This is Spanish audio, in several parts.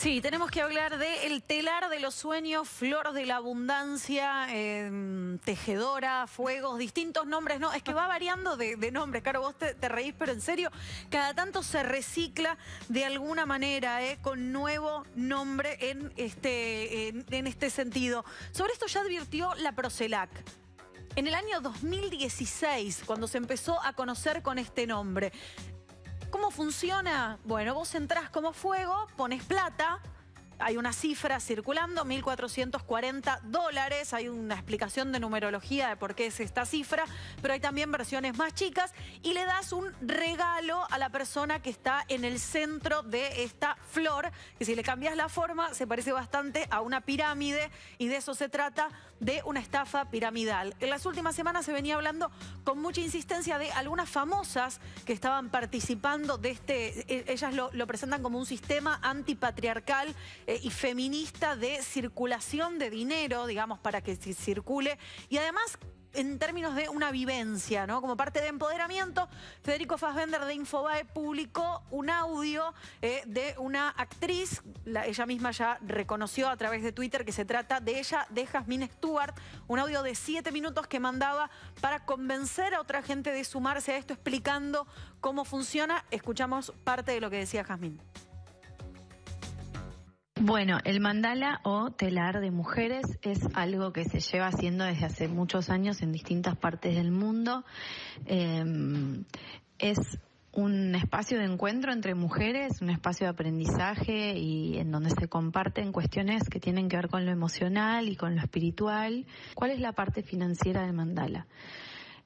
Sí, tenemos que hablar de El telar de los sueños, flor de la abundancia, em, tejedora, fuegos, distintos nombres, ¿no? Es que va variando de, nombres, claro, vos te, reís, pero en serio, cada tanto se recicla de alguna manera, ¿eh? Con nuevo nombre en este, en este sentido. Sobre esto ya advirtió la Procelac. En el año 2016, cuando se empezó a conocer con este nombre, ¿Cómo funciona? Bueno, vos entrás como fuego, pones plata, hay una cifra circulando, 1.440 dólares. Hay una explicación de numerología de por qué es esta cifra, pero hay también versiones más chicas y le das un regalo a la persona que está en el centro de esta flor, que si le cambias la forma se parece bastante a una pirámide y de eso se trata de una estafa piramidal. En las últimas semanas se venía hablando con mucha insistencia de algunas famosas que estaban participando de este, eh, ellas lo, lo presentan como un sistema antipatriarcal eh, y feminista de circulación de dinero, digamos, para que se circule. Y además en términos de una vivencia, ¿no? Como parte de empoderamiento, Federico Fassbender de Infobae publicó un audio eh, de una actriz, ella misma ya reconoció a través de Twitter que se trata de ella, de Jasmine Stewart, un audio de siete minutos que mandaba para convencer a otra gente de sumarse a esto, explicando cómo funciona. Escuchamos parte de lo que decía Jasmine. Bueno, el mandala o telar de mujeres es algo que se lleva haciendo desde hace muchos años en distintas partes del mundo. Em, es un espacio de encuentro entre mujeres, un espacio de aprendizaje y en donde se comparten cuestiones que tienen que ver con lo emocional y con lo espiritual. ¿Cuál es la parte financiera del Mandala?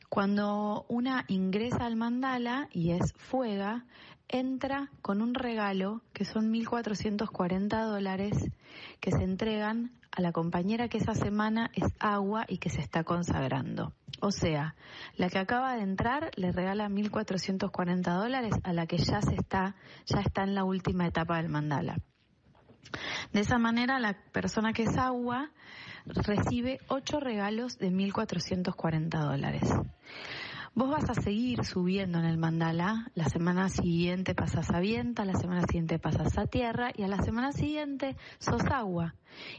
Cuando una ingresa al Mandala y es fuega, entra con un regalo que son 1.440 dólares que se entregan a la compañera que esa semana es agua y que se está consagrando. O sea, la que acaba de entrar le regala 1.440 dólares a la que ya se está, ya está en la última etapa del mandala. De esa manera, la persona que es agua recibe ocho regalos de 1.440 dólares. Vos vas a seguir subiendo en el mandala, la semana siguiente pasas a viento, la semana siguiente pasas a tierra y a la semana siguiente sos agua.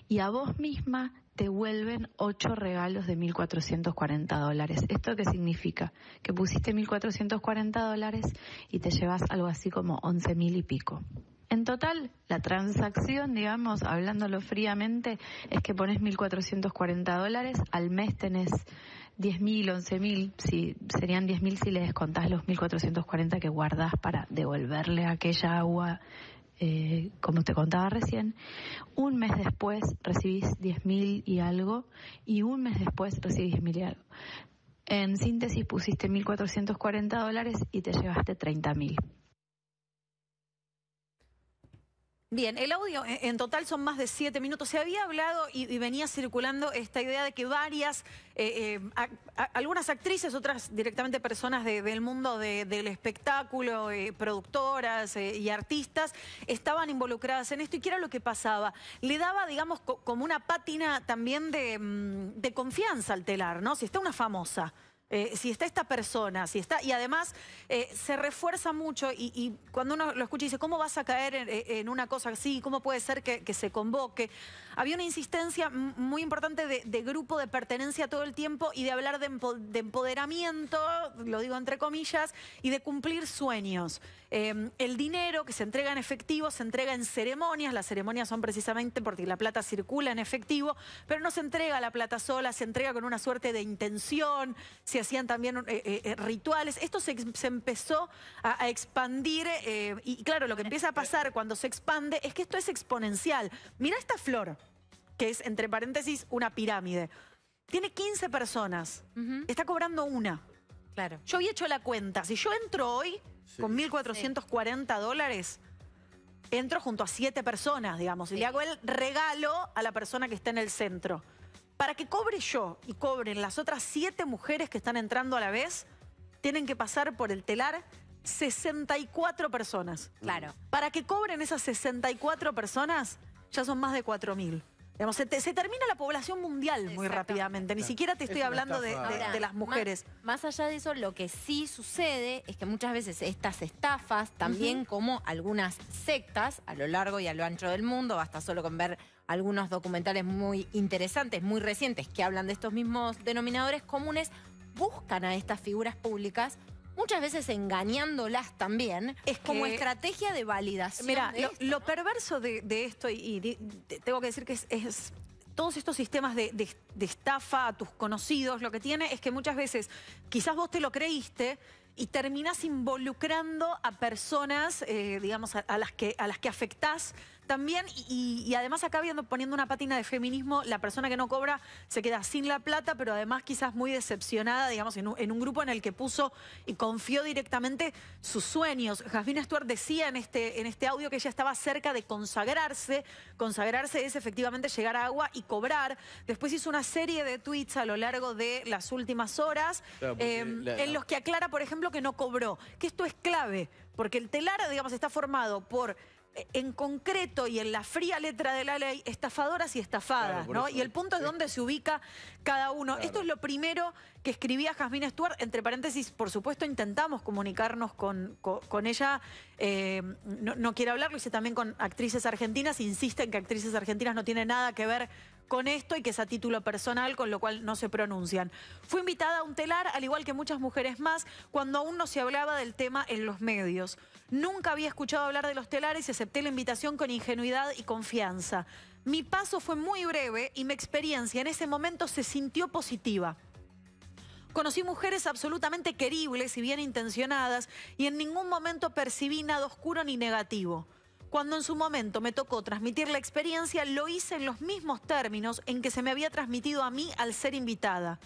Y a vos misma te vuelven ocho regalos de 1.440 dólares. ¿Esto qué significa? Que pusiste 1.440 dólares y te llevas algo así como 11.000 y pico. En total, la transacción, digamos, hablándolo fríamente, es que pones 1.440 dólares, al mes tenés 10.000, 11.000, si, serían 10.000 si le descontás los 1.440 que guardás para devolverle aquella agua, eh, como te contaba recién. Un mes después recibís 10.000 y algo, y un mes después recibís 10.000 y algo. En síntesis pusiste 1.440 dólares y te llevaste 30.000. Bien, el audio en total son más de siete minutos. Se había hablado y, venía circulando esta idea de que varias, eh, eh, algunas actrices, otras directamente personas del mundo del espectáculo, eh, productoras y artistas, estaban involucradas en esto. ¿Y qué era lo que pasaba? Le daba, digamos, como una pátina también mm, de confianza al telar, ¿no? Si está una famosa. Eh, si está esta persona, si está... Y además eh, se refuerza mucho y, cuando uno lo escucha dice, ¿cómo vas a caer eh, en, una cosa así? ¿Cómo puede ser que, se convoque? Había una insistencia muy importante de, grupo, de pertenencia todo el tiempo y de hablar de, empoderamiento, lo digo entre comillas, y de cumplir sueños. Em, el dinero que se entrega en efectivo se entrega en ceremonias. Las ceremonias son precisamente porque la plata circula en efectivo, pero no se entrega la plata sola, se entrega con una suerte de intención. Se hacían también eh, eh, eh, rituales. Esto se, empezó a, expandir y claro, lo que empieza a pasar cuando se expande es que esto es exponencial. Mira esta flor, que es entre paréntesis una pirámide. Tiene 15 personas, está cobrando una. Claro. Yo había hecho la cuenta. Si yo entro hoy con 1.440 dólares, entro junto a siete personas, digamos, y le hago el regalo a la persona que está en el centro. Para que cobre yo y cobren las otras siete mujeres que están entrando a la vez, tienen que pasar por el telar 64 personas. Claro. Para que cobren esas 64 personas, ya son más de 4.000. se, termina la población mundial muy rápidamente. Ni siquiera te estoy hablando de, las mujeres. Más, allá de eso, lo que sí sucede es que muchas veces estas estafas, también como algunas sectas a lo largo y a lo ancho del mundo, basta solo con ver algunos documentales muy interesantes, muy recientes, que hablan de estos mismos denominadores comunes, buscan a estas figuras públicas muchas veces engañándolas también, es como estrategia de validación. Mira, lo, perverso de, esto, y, tengo que decir que es, todos estos sistemas de, de, estafa a tus conocidos, lo que tiene es que muchas veces quizás vos te lo creíste, y terminás involucrando a personas, eh, digamos, a, las que, a las que afectás también. Y, además acá viendo, poniendo una pátina de feminismo, la persona que no cobra se queda sin la plata, pero además quizás muy decepcionada, digamos, en un, grupo en el que puso y confió directamente sus sueños. Jasmine Stuart decía en este, en este audio que ella estaba cerca de consagrarse. Consagrarse es efectivamente llegar a agua y cobrar. Después hizo una serie de tweets a lo largo de las últimas horas em, en los que aclara, por ejemplo, que no cobró. Que esto es clave, porque el telar, digamos, está formado por eh, en concreto y en la fría letra de la ley, estafadoras y estafadas, ¿no? Y el punto es dónde se ubica cada uno. Esto es lo primero que escribía Jasmine Stuart, entre paréntesis, por supuesto intentamos comunicarnos con, con, ella, eh, no, no, quiero hablarlo, hice también con actrices argentinas, insiste en que actrices argentinas no tienen nada que ver con esto y que es a título personal, con lo cual no se pronuncian. Fui invitada a un telar, al igual que muchas mujeres más, cuando aún no se hablaba del tema en los medios. Nunca había escuchado hablar de los telares y acepté la invitación con ingenuidad y confianza. Mi paso fue muy breve y mi experiencia en ese momento se sintió positiva. Conocí mujeres absolutamente queribles y bien intencionadas y en ningún momento percibí nada oscuro ni negativo. Cuando en su momento me tocó transmitir la experiencia, lo hice en los mismos términos en que se me había transmitido a mí al ser invitada.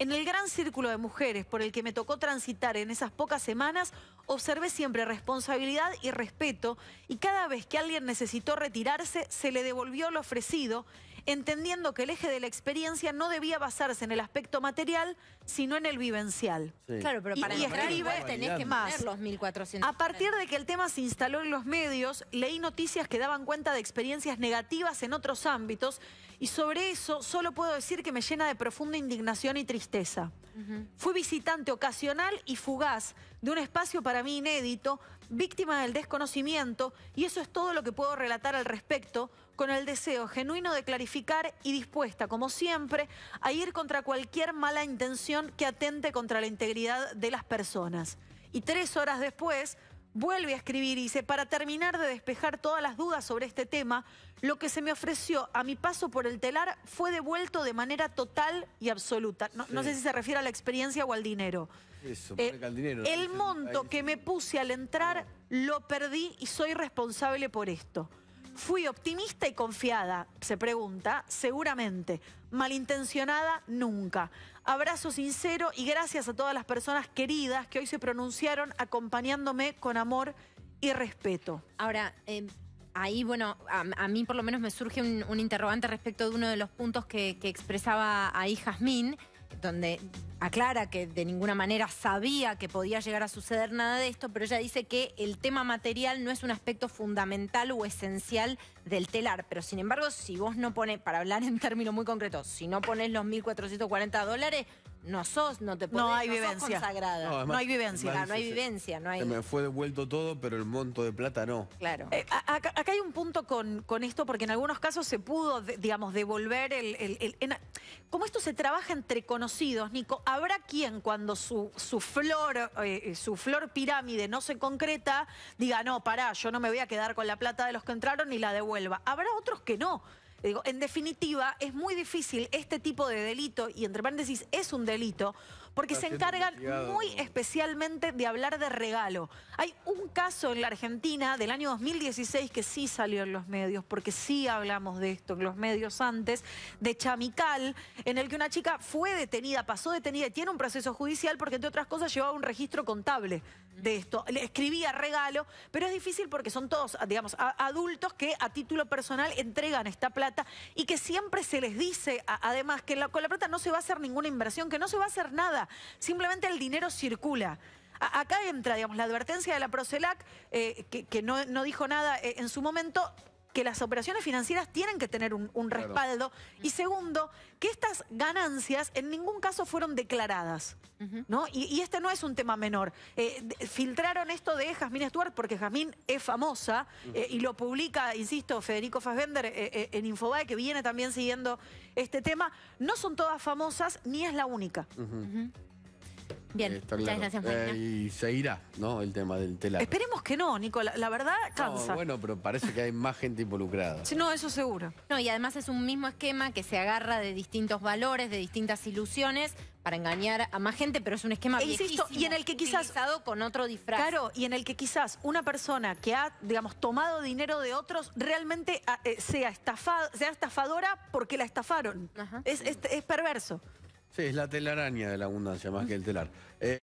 En el gran círculo de mujeres por el que me tocó transitar en esas pocas semanas, observé siempre responsabilidad y respeto y cada vez que alguien necesitó retirarse, se le devolvió lo ofrecido entendiendo que el eje de la experiencia no debía basarse en el aspecto material, sino en el vivencial. Claro, pero para y, escribe que más. A partir de que el tema se instaló en los medios, leí noticias que daban cuenta de experiencias negativas en otros ámbitos y sobre eso solo puedo decir que me llena de profunda indignación y tristeza. Fui visitante ocasional y fugaz de un espacio para mí inédito, víctima del desconocimiento, y eso es todo lo que puedo relatar al respecto, con el deseo genuino de clarificar y dispuesta, como siempre, a ir contra cualquier mala intención que atente contra la integridad de las personas. Y tres horas después vuelve a escribir y dice, para terminar de despejar todas las dudas sobre este tema, lo que se me ofreció a mi paso por el telar fue devuelto de manera total y absoluta. No, sé si se refiere a la experiencia o al dinero. Eso, eh, al dinero. El monto que me puse al entrar lo perdí y soy responsable por esto. Fui optimista y confiada, se pregunta, seguramente. Malintencionada, nunca. Abrazo sincero y gracias a todas las personas queridas que hoy se pronunciaron acompañándome con amor y respeto. Ahora, em, ahí, bueno, a, mí por lo menos me surge un, interrogante respecto de uno de los puntos que, que expresaba ahí Jazmín donde aclara que de ninguna manera sabía que podía llegar a suceder nada de esto, pero ella dice que el tema material no es un aspecto fundamental o esencial del telar. Pero sin embargo, si vos no pones, para hablar en términos muy concretos, si no pones los 1.440 dólares, no sos, no te podés, no hay vivencia. consagrada. No, hay vivencia. no hay vivencia, no Me fue devuelto todo, pero el monto de plata no. Claro. Eh, acá, hay un punto con, con, esto, porque en algunos casos se pudo, digamos, devolver el... el, como esto se trabaja entre conocidos, Nico, ¿habrá quien cuando su, su flor, eh, su flor pirámide no se concreta, diga, no, pará, yo no me voy a quedar con la plata de los que entraron y la devuelva? Habrá otros que no. Digo, en definitiva, es muy difícil este tipo de delito, y entre paréntesis es un delito, porque se encargan muy especialmente de hablar de regalo. Hay un caso en la Argentina del año 2016 que sí salió en los medios, porque sí hablamos de esto en los medios antes, de Chamical, en el que una chica fue detenida, pasó detenida y tiene un proceso judicial porque, entre otras cosas, llevaba un registro contable de esto. Le escribía regalo, pero es difícil porque son todos, digamos, adultos que a título personal entregan esta plata y que siempre se les dice, además, que con la plata no se va a hacer ninguna inversión, que no se va a hacer nada, Simplemente el dinero circula. acá entra, digamos, la advertencia de la Procelac... Eh, que, no, dijo nada eh, en su momento, que las operaciones financieras tienen que tener un, respaldo. Y segundo, que estas ganancias en ningún caso fueron declaradas. ¿no? Y, este no es un tema menor. Eh, filtraron esto de Jasmine Stuart porque Jasmine es famosa eh, y lo publica, insisto, Federico Fassbender eh, en Infobae, que viene también siguiendo este tema. No son todas famosas ni es la única. Bien, muchas gracias, eh, y seguirá, ¿no? El tema del telar. Esperemos que no, Nicola. La verdad, No, bueno, pero parece que hay más gente involucrada. Sí, no, eso seguro. No, y además es un mismo esquema que se agarra de distintos valores, de distintas ilusiones, para engañar a más gente, pero es un esquema insisto, y en el que quizás con otro disfraz. Claro, y en el que quizás una persona que ha, digamos, tomado dinero de otros realmente ah, eh, sea, estafado, sea estafadora porque la estafaron. es perverso. Sí, es la telaraña de la abundancia más que el telar. Eh,